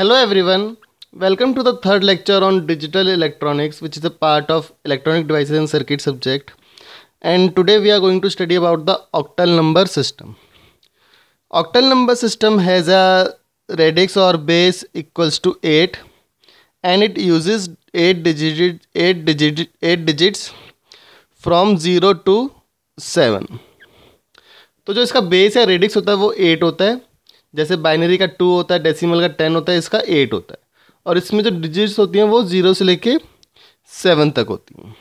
Hello everyone welcome to the third lecture on digital electronics which is a part of electronic devices and circuit subject and today we are going to study about the octal number system octal number system has a radix or base equals to eight and it use eight digit eight digit eight digits from zero to seven तो जो इसका base या radix होता है वो eight होता है जैसे बाइनरी का टू होता है डेसिमल का टेन होता है इसका एट होता है और इसमें जो डिजिट्स होती हैं वो ज़ीरो से लेके सेवन तक होती हैं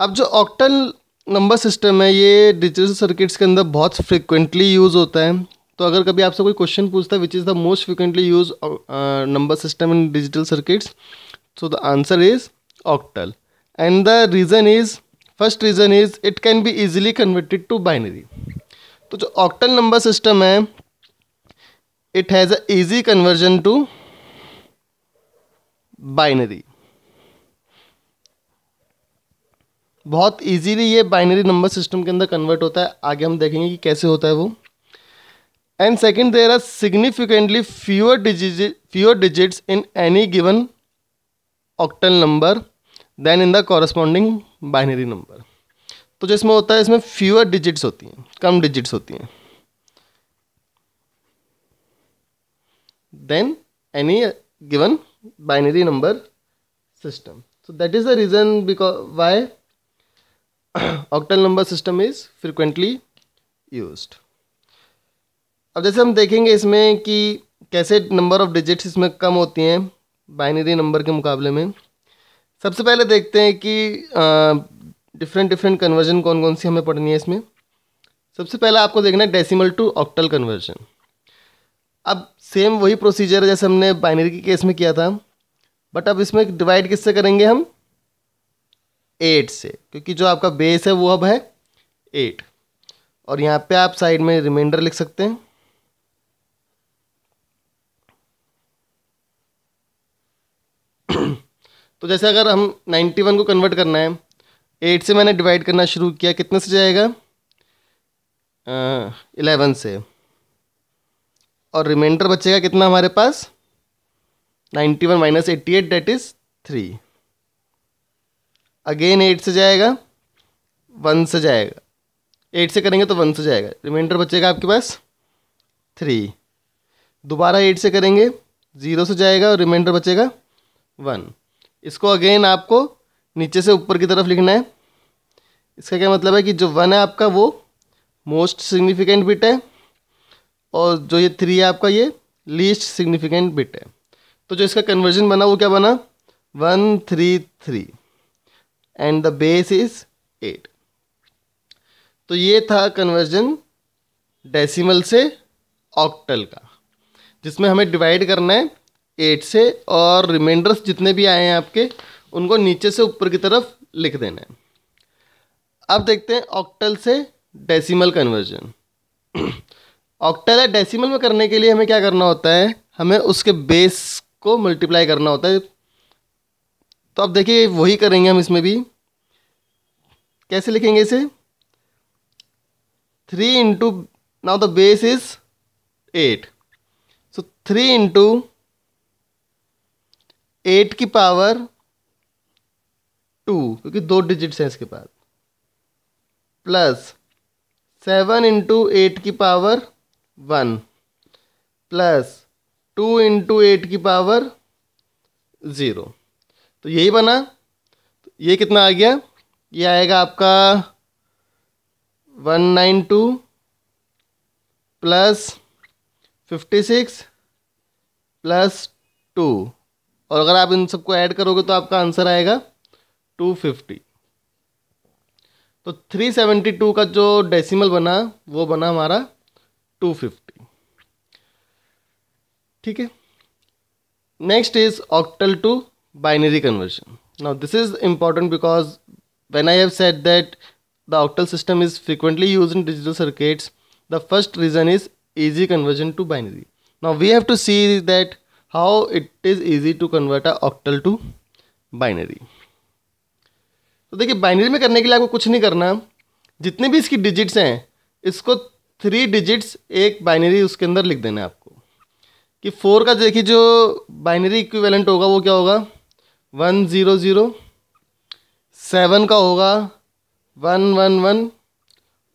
अब जो ऑक्टल नंबर सिस्टम है ये डिजिटल सर्किट्स के अंदर बहुत फ्रिक्वेंटली यूज़ होता है तो अगर कभी आपसे कोई क्वेश्चन पूछता है which is the most frequently use number system in digital circuits so the answer is octal and the reason is first reason is it can be easily converted to binary तो जो octal number system है it has a easy conversion to binary बहुत easily ये binary number system के अंदर convert होता है आगे हम देखेंगे कि कैसे होता है वो and second there are significantly fewer digit fewer digits in any given octal number than in the corresponding binary number तो जो इसमें होता है इसमें फ्यूअर डिजिट्स होती हैं कम डिजिट्स होती हैं than any given binary number system so that is the reason because why octal number system is frequently use अब जैसे हम देखेंगे इसमें कि कैसे नंबर ऑफ डिजिट्स इसमें कम होती हैं बाइनरी नंबर के मुकाबले में सबसे पहले देखते हैं कि डिफरेंट डिफरेंट कन्वर्जन कौन कौन सी हमें पढ़नी है इसमें सबसे पहला आपको देखना है डेसिमल टू ऑक्टल कन्वर्जन अब सेम वही प्रोसीजर जैसे हमने बाइनरी के केस में किया था बट अब इसमें डिवाइड किससे करेंगे हम एट से क्योंकि जो आपका बेस है वो अब है एट और यहाँ पे आप साइड में रिमाइंडर लिख सकते हैं तो जैसे अगर हम नाइन्टी वन को कन्वर्ट करना है एट से मैंने डिवाइड करना शुरू किया कितने से जाएगा इलेवन से और रिमाइंडर बचेगा कितना हमारे पास ninety one minus eighty eight that is three again eight से जाएगा वन से जाएगा एट से करेंगे तो वन से जाएगा रिमाइंडर बचेगा आपके पास थ्री दोबारा एट से करेंगे ज़ीरो से जाएगा और रिमाइंडर बचेगा वन इसको अगेन आपको नीचे से ऊपर की तरफ लिखना है इसका क्या मतलब है कि जो वन है आपका वो मोस्ट सिग्निफिकेंट बिट है और जो ये थ्री है आपका ये लीस्ट सिग्निफिकेंट बिट है तो जो इसका कन्वर्जन बना वो क्या बना one three three and the base is eight तो ये था कन्वर्जन डेसिमल से ऑक्टल का जिसमें हमें डिवाइड करना है एट से और रिमाइंडर्स जितने भी आए हैं आपके उनको नीचे से ऊपर की तरफ लिख देना है अब देखते हैं ऑक्टल से डेसिमल कन्वर्जन ऑक्टल या डेसिमल में करने के लिए हमें क्या करना होता है हमें उसके बेस को मल्टीप्लाई करना होता है तो अब देखिए वही करेंगे हम इसमें भी कैसे लिखेंगे इसे three into now the base is eight so three into eight की पावर टू क्योंकि दो डिजिट्स हैं इसके पास प्लस सेवन इंटू एट की power one plus two into eight की पावर ज़ीरो तो यही बना तो ये कितना आ गया ये आएगा आपका one nine two plus fifty six plus two और अगर आप इन सबको ऐड करोगे तो आपका आंसर आएगा टू फिफ्टी तो थ्री सेवेंटी टू का जो डेसिमल बना वो बना हमारा टू फिफ्टी ठीक है next is octal to binary conversion now this is important because when I have said that the octal system is frequently use in digital circuits the first reason is easy conversion to binary now we have to see that how it is easy to convert a octal to binary तो देखिए binary में करने के लिए आपको कुछ नहीं करना जितने भी इसकी डिजिट्स हैं इसको थ्री डिजिट्स एक बाइनरी उसके अंदर लिख देना है आपको कि फोर का देखिए जो बाइनरी इक्विवेलेंट होगा वो क्या होगा वन ज़ीरो ज़ीरो सेवन का होगा वन वन वन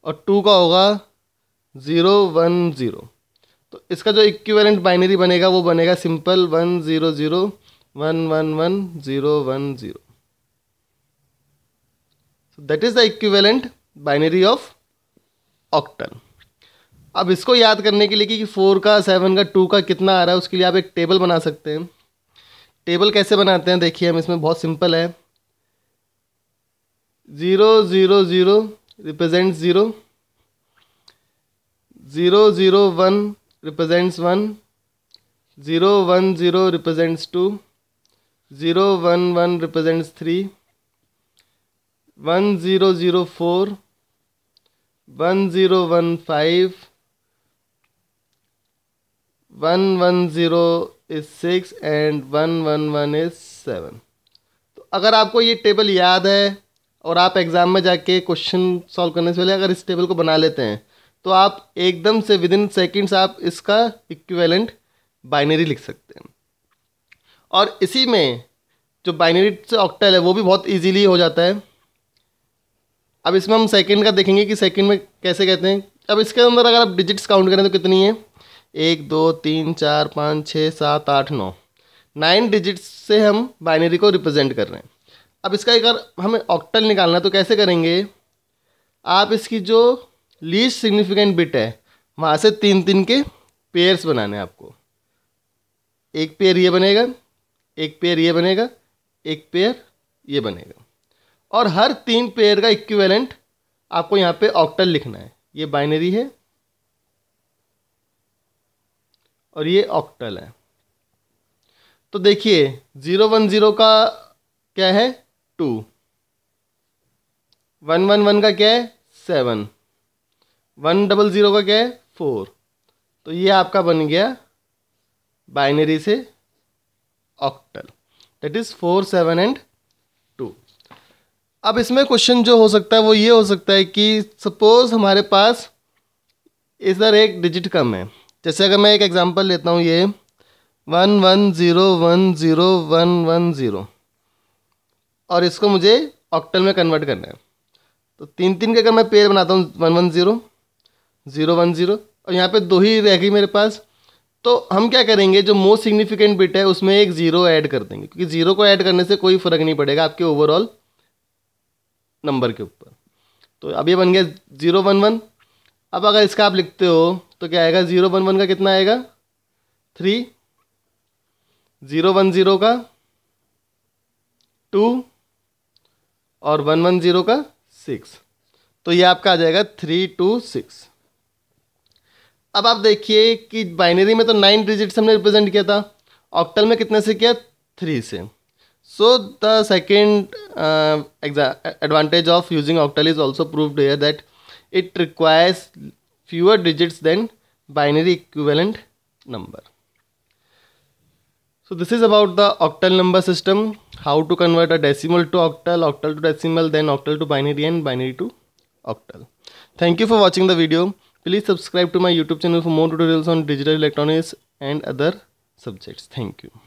और टू का होगा ज़ीरो वन ज़ीरो तो इसका जो इक्विवेलेंट बाइनरी बनेगा वो बनेगा simple one zero zero one one one zero one zero so that is the equivalent binary of octal अब इसको याद करने के लिए कि फोर का सेवन का टू का कितना आ रहा है उसके लिए आप एक टेबल बना सकते हैं टेबल कैसे बनाते हैं देखिए हम इसमें बहुत सिंपल है zero zero zero represent zero zero zero one represents one zero one zero represents two zero one one represents three one zero zero four one zero one five one one zero is six and one one one is seven तो अगर आपको ये table याद है और आप exam में जाके क्वेश्चन सॉल्व करने से पहले अगर इस टेबल को बना लेते हैं तो आप एकदम से विद इन सेकेंड्स आप इसका इक्विवेलेंट बाइनरी लिख सकते हैं और इसी में जो बाइनरी से ऑक्टल है वो भी बहुत इजीली हो जाता है अब इसमें हम सेकंड का देखेंगे कि सेकंड में कैसे कहते हैं अब इसके अंदर अगर आप डिजिट्स काउंट करें तो कितनी है एक दो तीन चार पाँच छः सात आठ नौ नाइन डिजिट्स से हम बाइनरी को रिप्रेजेंट कर रहे हैं अब इसका अगर हमें ऑक्टल निकालना तो कैसे करेंगे आप इसकी जो लीस्ट सिग्निफिकेंट बिट है वहाँ से तीन तीन के पेयर्स बनाने हैं आपको एक पेयर ये बनेगा एक पेयर ये बनेगा एक पेयर ये बनेगा और हर तीन पेयर का इक्विवेलेंट आपको यहाँ पे ऑक्टल लिखना है ये बाइनरी है और ये ऑक्टल है तो देखिए ज़ीरो वन ज़ीरो का क्या है टू वन वन वन का क्या है सेवन वन डबल ज़ीरो का क्या है फोर तो ये आपका बन गया बाइनरी से octal that is four seven and अब इसमें क्वेश्चन जो हो सकता है वो ये हो सकता है कि सपोज़ हमारे पास इधर एक डिजिट कम है जैसे अगर मैं एक एग्ज़ाम्पल लेता हूँ ये one one zero one zero one one zero और इसको मुझे ऑक्टल में कन्वर्ट करना है तो तीन तीन के अगर मैं पेयर बनाता हूँ one one zero zero one zero और यहाँ पे दो ही रह गई मेरे पास तो हम क्या करेंगे जो मोस्ट सिग्निफिकेंट बिट है उसमें एक ज़ीरो ऐड कर देंगे क्योंकि ज़ीरो को ऐड करने से कोई फ़र्क नहीं पड़ेगा आपके ओवरऑल नंबर के ऊपर तो अब ये बन गया ज़ीरो वन वन अब अगर इसका आप लिखते हो तो क्या आएगा ज़ीरो वन वन का कितना आएगा थ्री ज़ीरो वन ज़ीरो का टू और वन वन ज़ीरो का सिक्स तो ये आपका आ जाएगा थ्री टू सिक्स अब आप देखिए कि बाइनरी में तो नाइन डिजिट हमने रिप्रेजेंट किया था ऑक्टल में कितने से किया थ्री से So the second uh, advantage of using octal is also proved here that it requires fewer digits than binary equivalent number. So this is about the octal number system, how to convert a decimal to octal, octal to decimal, then octal to binary and binary to octal. Thank you for watching the video. Please subscribe to my YouTube channel for more tutorials on digital electronics and other subjects. Thank you.